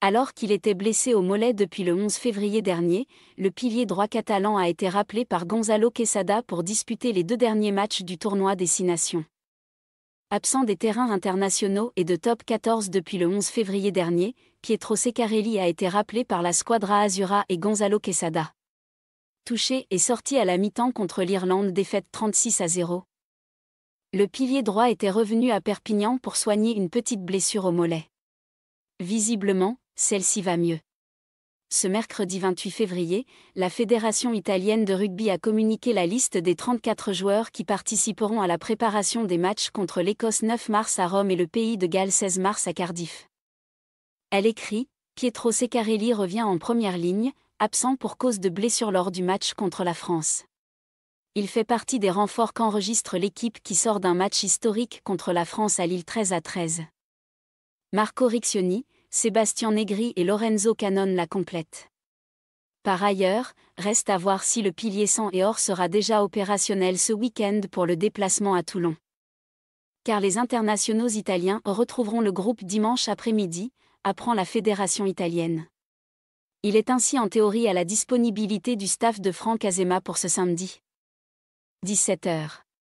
Alors qu'il était blessé au mollet depuis le 11 février dernier, le pilier droit catalan a été rappelé par Gonzalo Quesada pour disputer les deux derniers matchs du tournoi des Nations. Absent des terrains internationaux et de top 14 depuis le 11 février dernier, Pietro Secarelli a été rappelé par la Squadra Azura et Gonzalo Quesada. Touché et sorti à la mi-temps contre l'Irlande défaite 36 à 0. Le pilier droit était revenu à Perpignan pour soigner une petite blessure au mollet. Visiblement, celle-ci va mieux. Ce mercredi 28 février, la Fédération italienne de rugby a communiqué la liste des 34 joueurs qui participeront à la préparation des matchs contre l'Écosse 9 mars à Rome et le pays de Galles 16 mars à Cardiff. Elle écrit Pietro Secarelli revient en première ligne, absent pour cause de blessure lors du match contre la France. Il fait partie des renforts qu'enregistre l'équipe qui sort d'un match historique contre la France à Lille 13 à 13. Marco Riccioni. Sébastien Negri et Lorenzo Canon la complètent. Par ailleurs, reste à voir si le pilier 100 et or sera déjà opérationnel ce week-end pour le déplacement à Toulon. Car les internationaux italiens retrouveront le groupe dimanche après-midi, apprend la Fédération italienne. Il est ainsi en théorie à la disponibilité du staff de Franck Azema pour ce samedi. 17h.